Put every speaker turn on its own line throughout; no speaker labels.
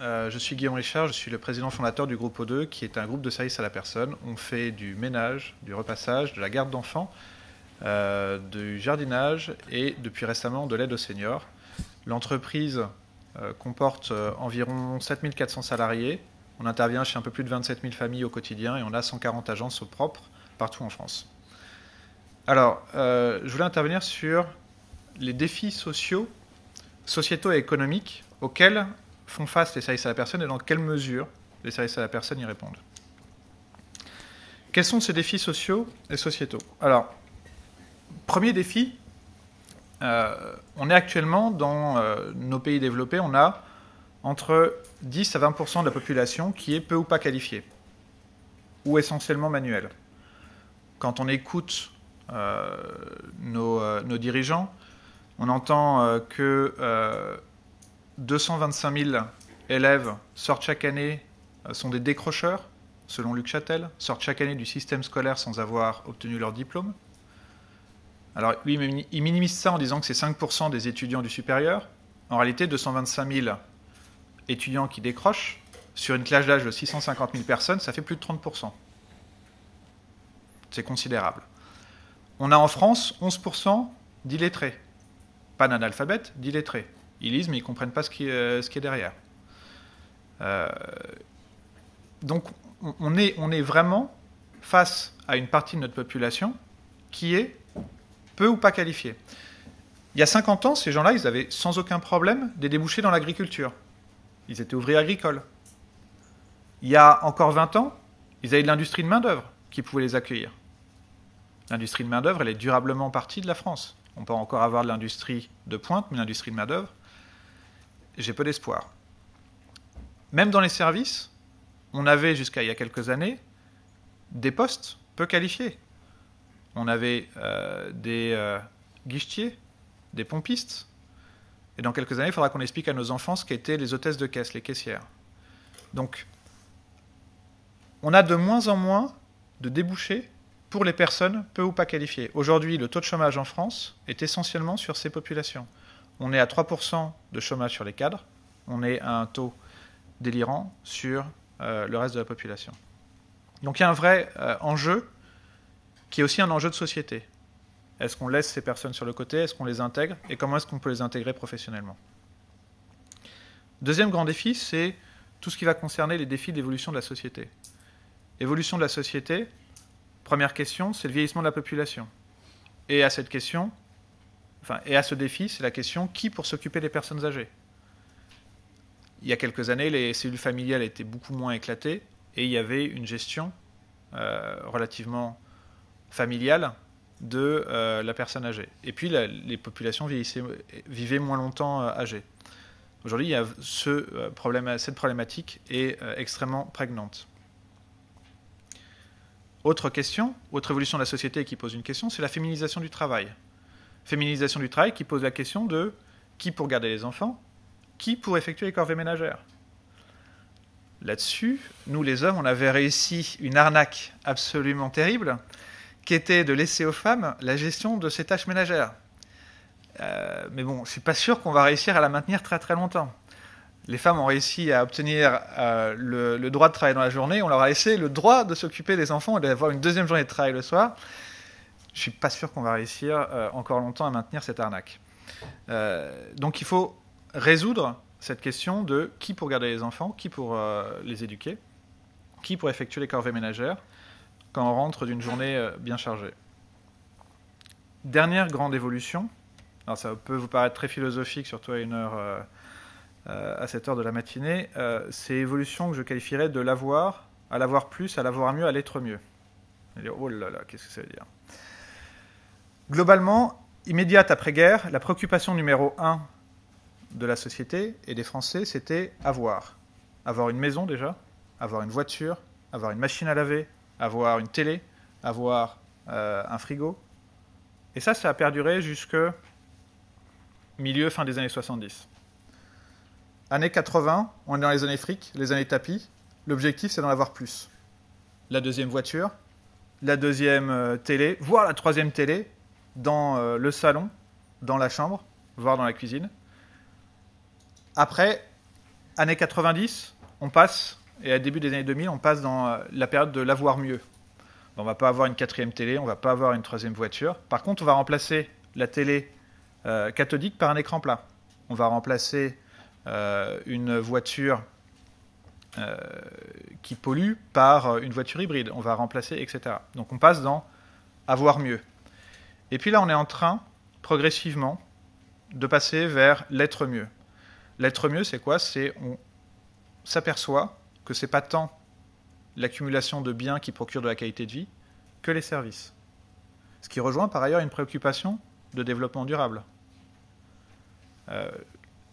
Euh, je suis Guillaume Richard, je suis le président fondateur du groupe O2, qui est un groupe de services à la personne. On fait du ménage, du repassage, de la garde d'enfants, euh, du jardinage et depuis récemment de l'aide aux seniors. L'entreprise euh, comporte environ 7400 salariés. On intervient chez un peu plus de 27 000 familles au quotidien et on a 140 agences propres partout en France. Alors, je voulais intervenir sur les défis sociaux, sociétaux et économiques auxquels font face les services à la personne et dans quelle mesure les services à la personne y répondent. Quels sont ces défis sociaux et sociétaux Alors, premier défi, euh, on est actuellement dans euh, nos pays développés, on a entre 10 à 20 de la population qui est peu ou pas qualifiée, ou essentiellement manuelle. Quand on écoute euh, nos, nos, dirigeants, on entend que 225 000 élèves sortent chaque année, euh, sont des décrocheurs, selon Luc Chatel, sortent chaque année du système scolaire sans avoir obtenu leur diplôme. Alors lui, il minimise ça en disant que c'est 5% des étudiants du supérieur. En réalité, 225 000 étudiants qui décrochent, sur une classe d'âge de 650 000 personnes, ça fait plus de 30%. C'est considérable. On a en France 11% d'illettrés. Pas d'analphabètes, d'illettrés ils lisent, mais ils comprennent pas ce qui, est derrière. Euh, donc, on est, on est vraiment face à une partie de notre population qui est peu ou pas qualifiée. Il y a 50 ans, ces gens-là, ils avaient sans aucun problème des débouchés dans l'agriculture. Ils étaient ouvriers agricoles. Il y a encore 20 ans, ils avaient de l'industrie de main-d'œuvre qui pouvait les accueillir. L'industrie de main-d'œuvre, elle est durablement partie de la France. On peut encore avoir de l'industrie de pointe, mais l'industrie de main-d'œuvre, j'ai peu d'espoir. Même dans les services, on avait jusqu'à il y a quelques années des postes peu qualifiés. On avait euh, des euh, guichetiers, des pompistes. Et dans quelques années, il faudra qu'on explique à nos enfants ce qu'étaient les hôtesses de caisse, les caissières. Donc, on a de moins en moins de débouchés pour les personnes peu ou pas qualifiées. Aujourd'hui, le taux de chômage en France est essentiellement sur ces populations. On est à 3% de chômage sur les cadres, on est à un taux délirant sur euh, le reste de la population. Donc il y a un vrai euh, enjeu qui est aussi un enjeu de société. Est-ce qu'on laisse ces personnes sur le côté Est-ce qu'on les intègre Et comment est-ce qu'on peut les intégrer professionnellement Deuxième grand défi, c'est tout ce qui va concerner les défis d'évolution de la société. Évolution de la société, première question, c'est le vieillissement de la population. Et à cette question, et à ce défi, c'est la question qui pour s'occuper des personnes âgées Il y a quelques années, les cellules familiales étaient beaucoup moins éclatées et il y avait une gestion euh, relativement familiale de euh, la personne âgée. Et puis, les populations vivaient moins longtemps euh, âgées. Aujourd'hui, ce problème, cette problématique est extrêmement prégnante. Autre question, autre évolution de la société qui pose une question, c'est la féminisation du travail. Féminisation du travail qui pose la question de qui pour garder les enfants, qui pour effectuer les corvées ménagères. Là-dessus, nous les hommes, on avait réussi une arnaque absolument terrible, qui était de laisser aux femmes la gestion de ces tâches ménagères. Euh, mais bon, je suis pas sûr qu'on va réussir à la maintenir très très longtemps. Les femmes ont réussi à obtenir euh, le, le, droit de travailler dans la journée, on leur a laissé le droit de s'occuper des enfants et d'avoir une deuxième journée de travail le soir je ne suis pas sûr qu'on va réussir euh, encore longtemps à maintenir cette arnaque. Euh, donc il faut résoudre cette question de qui pour garder les enfants, qui pour euh, les éduquer, qui pour effectuer les corvées ménagères quand on rentre d'une journée bien chargée. Dernière grande évolution, alors ça peut vous paraître très philosophique, surtout à une heure, à cette heure de la matinée, c'est évolution que je qualifierais de l'avoir, à l'avoir plus, à l'avoir mieux, à l'être mieux. Et oh là là, qu'est-ce que ça veut dire Globalement, immédiate après-guerre, la préoccupation numéro un de la société et des Français, c'était avoir. Avoir une maison déjà, avoir une voiture, avoir une machine à laver, avoir une télé, avoir euh, un frigo. Et ça, ça a perduré jusque milieu, fin des années 70. Années 80, on est dans les années fric, les années tapis. L'objectif, c'est d'en avoir plus. La deuxième voiture, la deuxième euh, télé, voire la troisième télé, dans euh, le salon, dans la chambre, voire dans la cuisine. Après, années 90, on passe, et à début des années 2000, on passe dans euh, la période de l'avoir mieux. On va pas avoir une quatrième télé, on va pas avoir une troisième voiture. Par contre, on va remplacer la télé euh, cathodique par un écran plat. On va remplacer une voiture qui pollue par une voiture hybride. On va remplacer, etc. Donc on passe dans avoir mieux. Et puis là, on est en train, progressivement, de passer vers l'être mieux. L'être mieux, c'est quoi C'est on s'aperçoit que c'est pas tant l'accumulation de biens qui procure de la qualité de vie que les services. Ce qui rejoint par ailleurs une préoccupation de développement durable. Euh,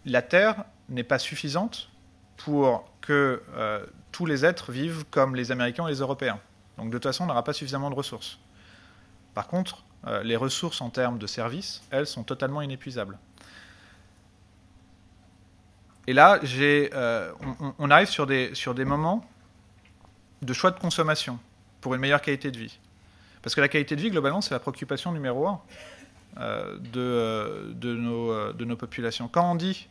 la Terre n'est pas suffisante pour que euh, tous les êtres vivent comme les Américains et les Européens. Donc de toute façon, on n'aura pas suffisamment de ressources. Par contre, euh, les ressources en termes de services, elles sont totalement inépuisables. Et là, euh, on, arrive sur des, moments de choix de consommation pour une meilleure qualité de vie. Parce que la qualité de vie, globalement, c'est la préoccupation numéro un euh, de, nos, populations. Quand on dit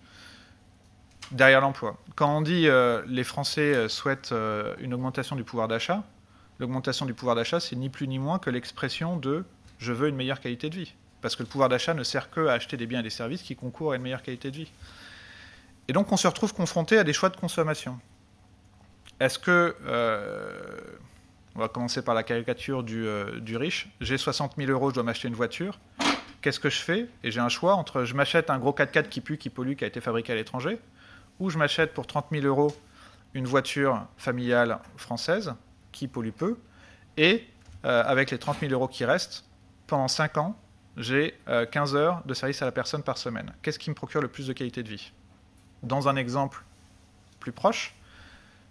derrière l'emploi, quand on dit les Français souhaitent une augmentation du pouvoir d'achat, l'augmentation du pouvoir d'achat, c'est ni plus ni moins que l'expression de je veux une meilleure qualité de vie. Parce que le pouvoir d'achat ne sert que à acheter des biens et des services qui concourent à une meilleure qualité de vie. Et donc on se retrouve confronté à des choix de consommation. Est-ce que... Euh, on va commencer par la caricature du, euh, riche. J'ai 60 000 euros, je dois m'acheter une voiture. Qu'est-ce que je fais Et j'ai un choix entre je m'achète un gros 4x4 qui pue, qui pollue, qui a été fabriqué à l'étranger, ou je m'achète pour 30 000 euros une voiture familiale française qui pollue peu, et euh, avec les 30 000 euros qui restent, pendant 5 ans, j'ai 15 euh, heures de service à la personne par semaine. Qu'est-ce qui me procure le plus de qualité de vie Dans un exemple plus proche,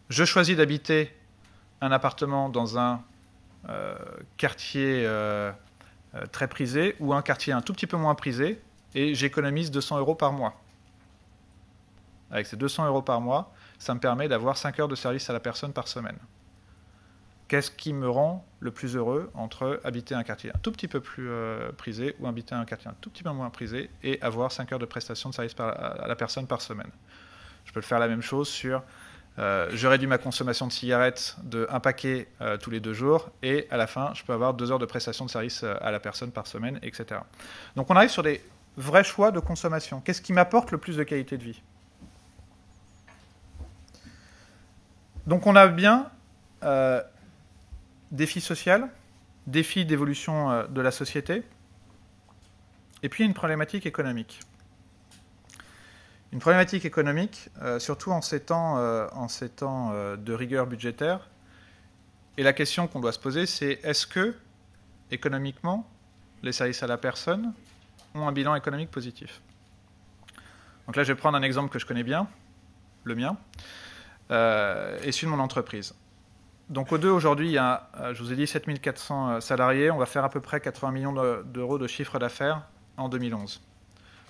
je choisis d'habiter un appartement dans un euh, quartier euh, très prisé ou un quartier un tout petit peu moins prisé et j'économise 200 euros par mois. Avec ces 200 euros par mois, ça me permet d'avoir 5 heures de service à la personne par semaine qu'est-ce qui me rend le plus heureux entre habiter un quartier un tout petit peu plus euh, prisé ou habiter un quartier un tout petit peu moins prisé et avoir 5 heures de prestation de service à la personne par semaine. Je peux faire la même chose sur euh, je réduis ma consommation de cigarettes de un paquet euh, tous les deux jours et à la fin, je peux avoir 2 heures de prestation de service à la personne par semaine, etc. Donc on arrive sur des vrais choix de consommation. Qu'est-ce qui m'apporte le plus de qualité de vie Donc on a bien défi social, défi d'évolution euh, de la société, et puis une problématique économique. Une problématique économique, euh, surtout en ces temps, euh, en ces temps de rigueur budgétaire. Et la question qu'on doit se poser, c'est est-ce que, économiquement, les services à la personne ont un bilan économique positif Donc là, je vais prendre un exemple que je connais bien, le mien, et celui de mon entreprise. Donc au 2 aujourd'hui, euh, je vous ai dit 7400 euh, salariés, on va faire à peu près 80 millions d'euros de chiffre d'affaires en 2011.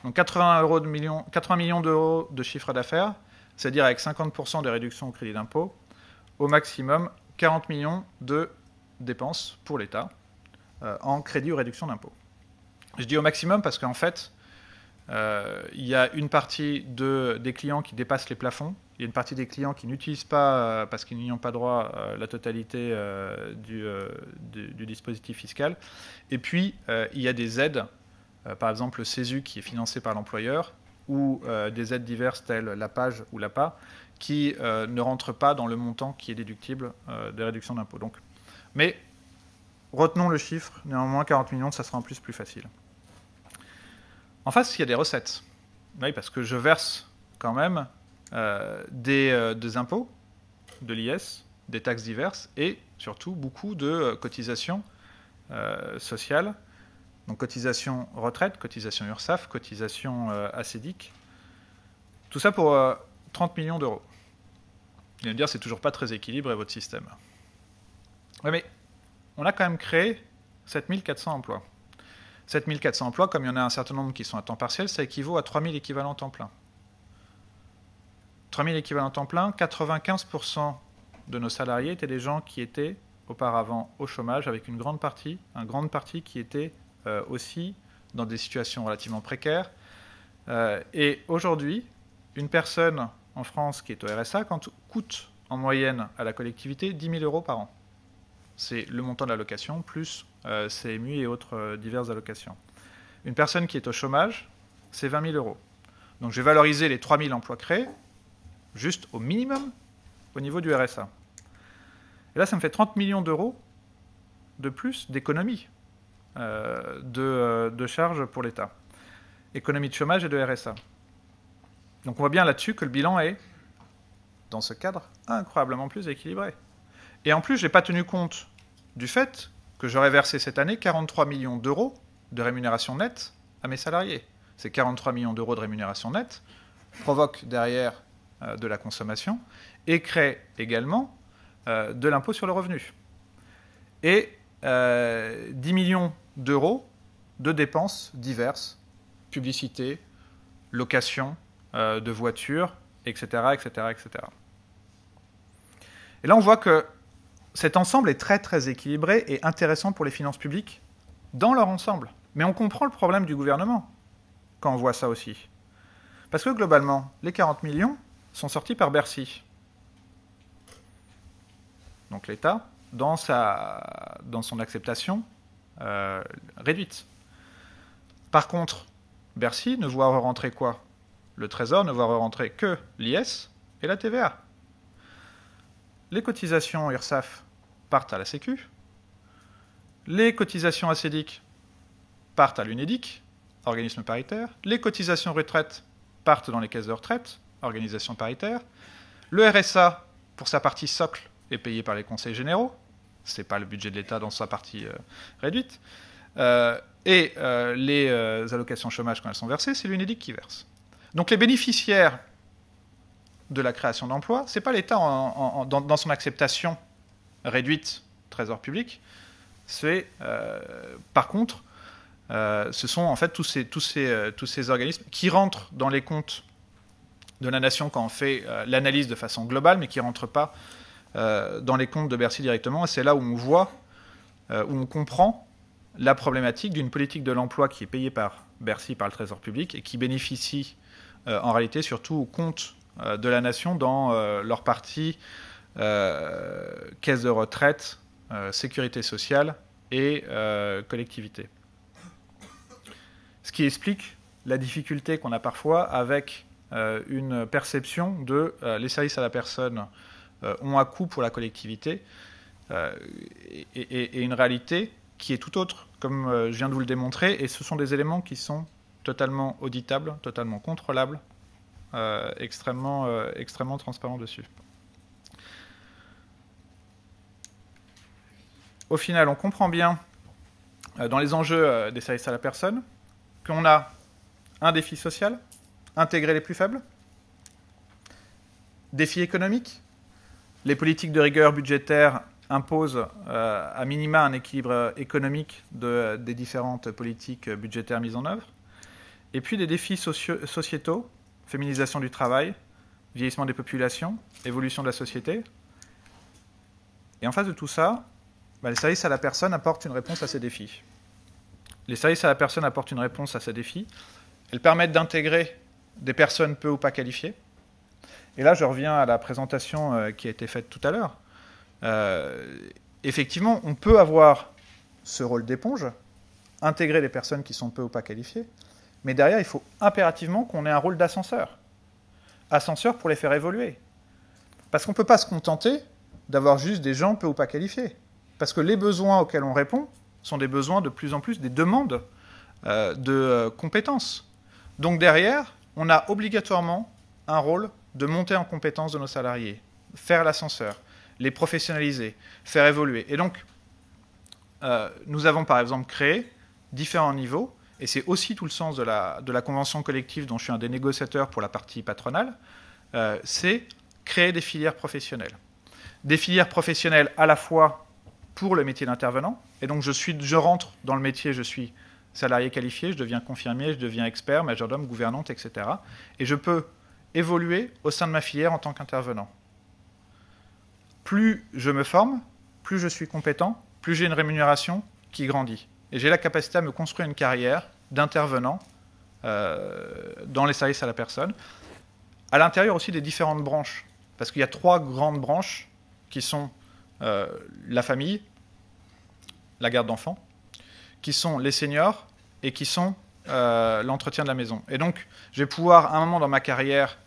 Donc 80, millions, d'euros de chiffre d'affaires, c'est-à-dire avec 50% de réduction au crédit d'impôt, au maximum 40 millions de dépenses pour l'État euh, en crédit ou réduction d'impôt. Je dis au maximum parce qu'en fait, euh, il y a une partie des clients qui dépassent les plafonds. Il y a une partie des clients qui n'utilisent pas, euh, parce qu'ils n'y ont pas droit, euh, la totalité du, dispositif fiscal. Et puis, il y a des aides, par exemple le CESU qui est financé par l'employeur, ou des aides diverses telles la PAGE ou l'APA, qui ne rentrent pas dans le montant qui est déductible des réductions d'impôts. Donc, mais retenons le chiffre, néanmoins 40 millions, ça sera en plus plus facile. En face, il y a des recettes. Oui, parce que je verse quand même euh, euh, des, impôts, de l'IS, des taxes diverses et surtout beaucoup de euh, cotisations sociales. Donc cotisations retraite, cotisations URSAF, cotisations ACEDIC. Tout ça pour 30 millions d'euros. Vous allez dire, c'est toujours pas très équilibré votre système. Oui, mais on a quand même créé 7400 emplois. 7400 emplois, comme il y en a un certain nombre qui sont à temps partiel, ça équivaut à 3000 équivalents temps plein. 3000 équivalents temps plein, 95% de nos salariés étaient des gens qui étaient auparavant au chômage, avec une grande partie, une grande partie qui était euh, aussi dans des situations relativement précaires. Euh, et aujourd'hui, une personne en France qui est au RSA coûte en moyenne à la collectivité 10 000 euros par an. C'est le montant de l'allocation plus euh, CMU et autres euh, diverses allocations. Une personne qui est au chômage, c'est 20 000 euros. Donc je vais valoriser les 3 000 emplois créés, juste au minimum, au niveau du RSA. Et là, ça me fait 30 millions d'euros de plus d'économie euh, de, de charges pour l'État. Économie de chômage et de RSA. Donc on voit bien là-dessus que le bilan est, dans ce cadre, incroyablement plus équilibré. Et en plus, je n'ai pas tenu compte du fait que j'aurais versé cette année 43 millions d'euros de rémunération nette à mes salariés. Ces 43 millions d'euros de rémunération nette provoquent derrière euh, de la consommation et créent également euh, de l'impôt sur le revenu. Et 10 euh, millions d'euros de dépenses diverses, publicité, location de voitures, etc., etc., etc. Et là, on voit que cet ensemble est très très équilibré et intéressant pour les finances publiques dans leur ensemble. Mais on comprend le problème du gouvernement quand on voit ça aussi. Parce que globalement, les 40 millions sont sortis par Bercy. Donc l'État, dans, dans son acceptation euh, réduite. Par contre, Bercy ne voit rentrer quoi Le Trésor ne voit rentrer que l'IS et la TVA. Les cotisations URSAF partent à la Sécu. Les cotisations assédiques partent à l'UNEDIC, organisme paritaire. Les cotisations retraite partent dans les caisses de retraite, organisation paritaire. Le RSA, pour sa partie socle, est payé par les conseils généraux. Ce n'est pas le budget de l'État dans sa partie euh, réduite. Euh, et euh, les allocations chômage, quand elles sont versées, c'est l'UNEDIC qui verse. Donc les bénéficiaires de la création d'emplois, ce n'est pas l'État dans son acceptation réduite trésor public, c'est euh, par contre, euh, ce sont en fait tous ces, tous, euh, tous ces organismes qui rentrent dans les comptes de la nation quand on fait l'analyse de façon globale, mais qui ne rentrent pas dans les comptes de Bercy directement. Et c'est là où on voit, où on comprend la problématique d'une politique de l'emploi qui est payée par Bercy, par le Trésor public, et qui bénéficie en réalité surtout aux comptes de la nation dans leur partie euh, caisse de retraite, euh, sécurité sociale et euh, collectivité. Ce qui explique la difficulté qu'on a parfois avec une perception de les services à la personne ont un coût pour la collectivité et, une réalité qui est tout autre, comme je viens de vous le démontrer, et ce sont des éléments qui sont totalement auditables, totalement contrôlables, extrêmement, extrêmement transparents dessus. au final, on comprend bien euh, dans les enjeux euh, des services à la personne qu'on a un défi social, intégrer les plus faibles, défi économique, les politiques de rigueur budgétaire imposent euh, à minima un équilibre économique des différentes politiques budgétaires mises en œuvre, et puis des défis sociétaux, féminisation du travail, vieillissement des populations, évolution de la société. Et en face de tout ça, bah, les services à la personne apportent une réponse à ces défis. Les services à la personne apportent une réponse à ces défis. Elles permettent d'intégrer des personnes peu ou pas qualifiées. Et là, je reviens à la présentation euh, qui a été faite tout à l'heure. Euh, effectivement, on peut avoir ce rôle d'éponge, intégrer les personnes qui sont peu ou pas qualifiées, mais derrière, il faut impérativement qu'on ait un rôle d'ascenseur. Ascenseur pour les faire évoluer. Parce qu'on ne peut pas se contenter d'avoir juste des gens peu ou pas qualifiés. Parce que les besoins auxquels on répond sont des besoins de plus en plus des demandes euh, de euh, compétences. Donc derrière, on a obligatoirement un rôle de monter en compétences de nos salariés, faire l'ascenseur, les professionnaliser, faire évoluer. Et donc, euh, nous avons par exemple créé différents niveaux, et c'est aussi tout le sens de la, convention collective dont je suis un des négociateurs pour la partie patronale, c'est créer des filières professionnelles. Des filières professionnelles à la fois pour le métier d'intervenant. Et donc, je, suis, je rentre dans le métier, je suis salarié qualifié, je deviens confirmé, je deviens expert, majordome, gouvernante, etc. Et je peux évoluer au sein de ma filière en tant qu'intervenant. Plus je me forme, plus je suis compétent, plus j'ai une rémunération qui grandit. Et j'ai la capacité à me construire une carrière d'intervenant euh, dans les services à la personne, à l'intérieur aussi des différentes branches. Parce qu'il y a trois grandes branches qui sont euh, la famille, la garde d'enfants, qui sont les seniors et qui sont euh, l'entretien de la maison. Et donc, je vais pouvoir, à un moment dans ma carrière,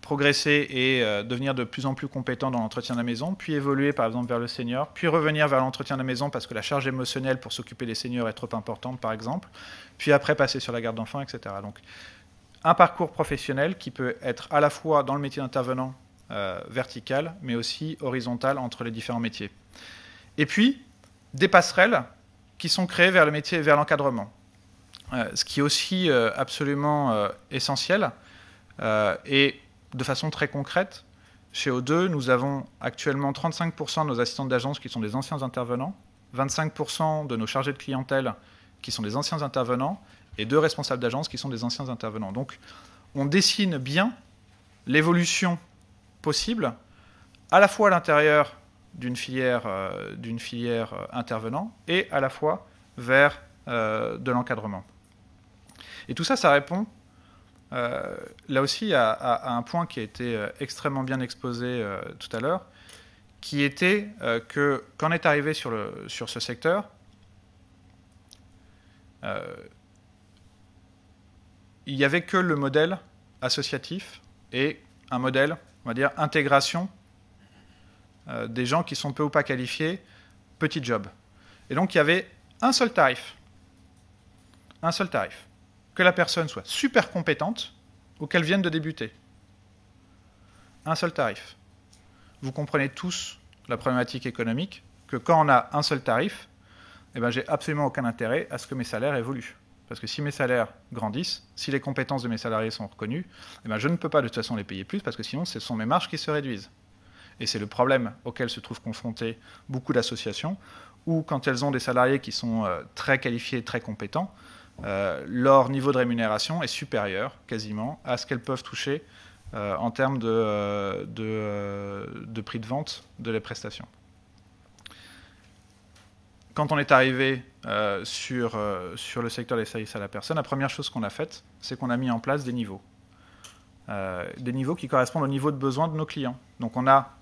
progresser et euh, devenir de plus en plus compétent dans l'entretien de la maison, puis évoluer par exemple vers le senior, puis revenir vers l'entretien de la maison parce que la charge émotionnelle pour s'occuper des seniors est trop importante par exemple, puis après passer sur la garde d'enfants, etc. Donc, un parcours professionnel qui peut être à la fois dans le métier d'intervenant euh, verticale, mais aussi horizontale entre les différents métiers. Et puis, des passerelles qui sont créées vers le métier, vers l'encadrement. Euh, ce qui est aussi euh, absolument essentiel. et de façon très concrète, chez O2, nous avons actuellement 35% de nos assistants d'agence qui sont des anciens intervenants, 25% de nos chargés de clientèle qui sont des anciens intervenants, et deux responsables d'agence qui sont des anciens intervenants. Donc, on dessine bien l'évolution possible, à la fois à l'intérieur d'une filière, euh, d'une filière euh, intervenant et à la fois vers euh, de l'encadrement. Et tout ça, ça répond là aussi à, un point qui a été extrêmement bien exposé tout à l'heure, qui était que quand on est arrivé sur, le, sur ce secteur, il n'y avait que le modèle associatif et un modèle on va dire, intégration euh, des gens qui sont peu ou pas qualifiés, petit job. Et donc il y avait un seul tarif. Un seul tarif. Que la personne soit super compétente ou qu'elle vienne de débuter. Un seul tarif. Vous comprenez tous la problématique économique que quand on a un seul tarif, eh ben, j'ai absolument aucun intérêt à ce que mes salaires évoluent. Parce que si mes salaires grandissent, si les compétences de mes salariés sont reconnues, eh ben, je ne peux pas de toute façon les payer plus parce que sinon ce sont mes marges qui se réduisent. Et c'est le problème auquel se trouvent confrontées beaucoup d'associations, où quand elles ont des salariés qui sont euh, très qualifiés, très compétents, euh, leur niveau de rémunération est supérieur quasiment à ce qu'elles peuvent toucher euh, en termes de prix de vente de les prestations quand on est arrivé euh, sur, euh, sur le secteur des services à la personne, la première chose qu'on a faite, c'est qu'on a mis en place des niveaux. Euh, des niveaux qui correspondent au niveau de besoin de nos clients. Donc on a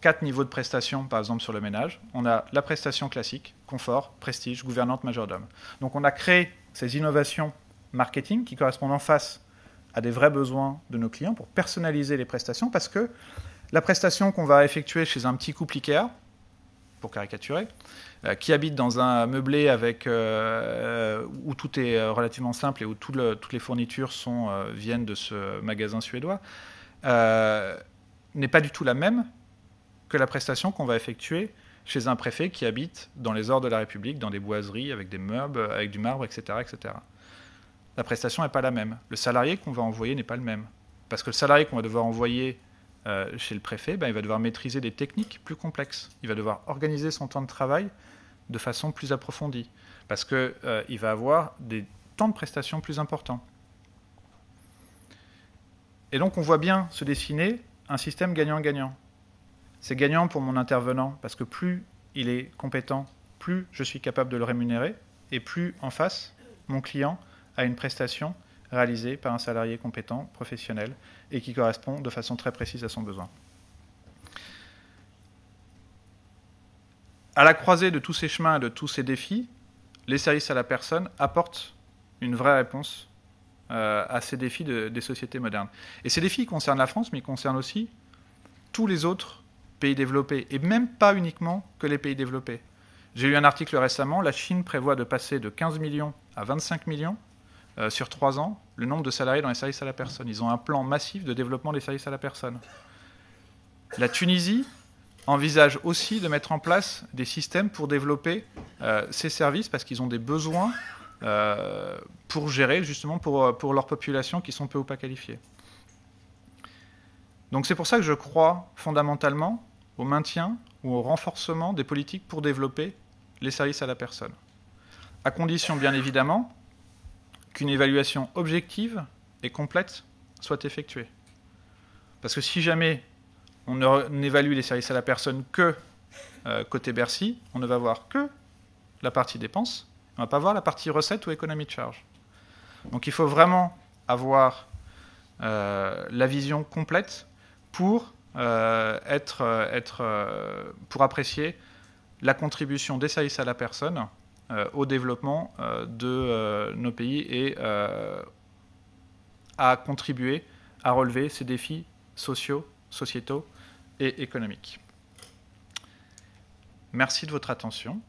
quatre niveaux de prestations, par exemple sur le ménage. On a la prestation classique, confort, prestige, gouvernante, majordome. Donc on a créé ces innovations marketing qui correspondent en face à des vrais besoins de nos clients pour personnaliser les prestations parce que la prestation qu'on va effectuer chez un petit couple Ikea, pour caricaturer, euh, qui habite dans un meublé avec, euh, où tout est euh, relativement simple et où toutes les fournitures sont, viennent de ce magasin suédois, n'est pas du tout la même que la prestation qu'on va effectuer chez un préfet qui habite dans les ors de la République, dans des boiseries, avec des meubles, avec du marbre, etc. etc. La prestation n'est pas la même. Le salarié qu'on va envoyer n'est pas le même. Parce que le salarié qu'on va devoir envoyer euh, chez le préfet, ben, il va devoir maîtriser des techniques plus complexes. Il va devoir organiser son temps de travail de façon plus approfondie, parce qu'il euh, va avoir des temps de prestation plus importants. Et donc on voit bien se dessiner un système gagnant-gagnant. C'est gagnant pour mon intervenant, parce que plus il est compétent, plus je suis capable de le rémunérer, et plus en face, mon client a une prestation réalisé par un salarié compétent, professionnel, et qui correspond de façon très précise à son besoin. À la croisée de tous ces chemins, et de tous ces défis, les services à la personne apportent une vraie réponse euh, à ces défis des sociétés modernes. Et ces défis concernent la France, mais ils concernent aussi tous les autres pays développés, et même pas uniquement que les pays développés. J'ai lu un article récemment, la Chine prévoit de passer de 15 millions à 25 millions euh, sur trois ans le nombre de salariés dans les services à la personne. Ils ont un plan massif de développement des services à la personne. La Tunisie envisage aussi de mettre en place des systèmes pour développer euh, ces services parce qu'ils ont des besoins euh, pour gérer justement pour, pour leur population qui sont peu ou pas qualifiées. Donc c'est pour ça que je crois fondamentalement au maintien ou au renforcement des politiques pour développer les services à la personne. À condition bien évidemment qu'une évaluation objective et complète soit effectuée. Parce que si jamais on n'évalue les services à la personne que euh, côté Bercy, on ne va voir que la partie dépenses, on ne va pas voir la partie recette ou économie de charge. Donc il faut vraiment avoir euh, la vision complète pour, euh, être, être, pour apprécier la contribution des services à la personne euh, au développement euh, de euh, nos pays et à contribuer à relever ces défis sociaux, sociétaux et économiques. Merci de votre attention.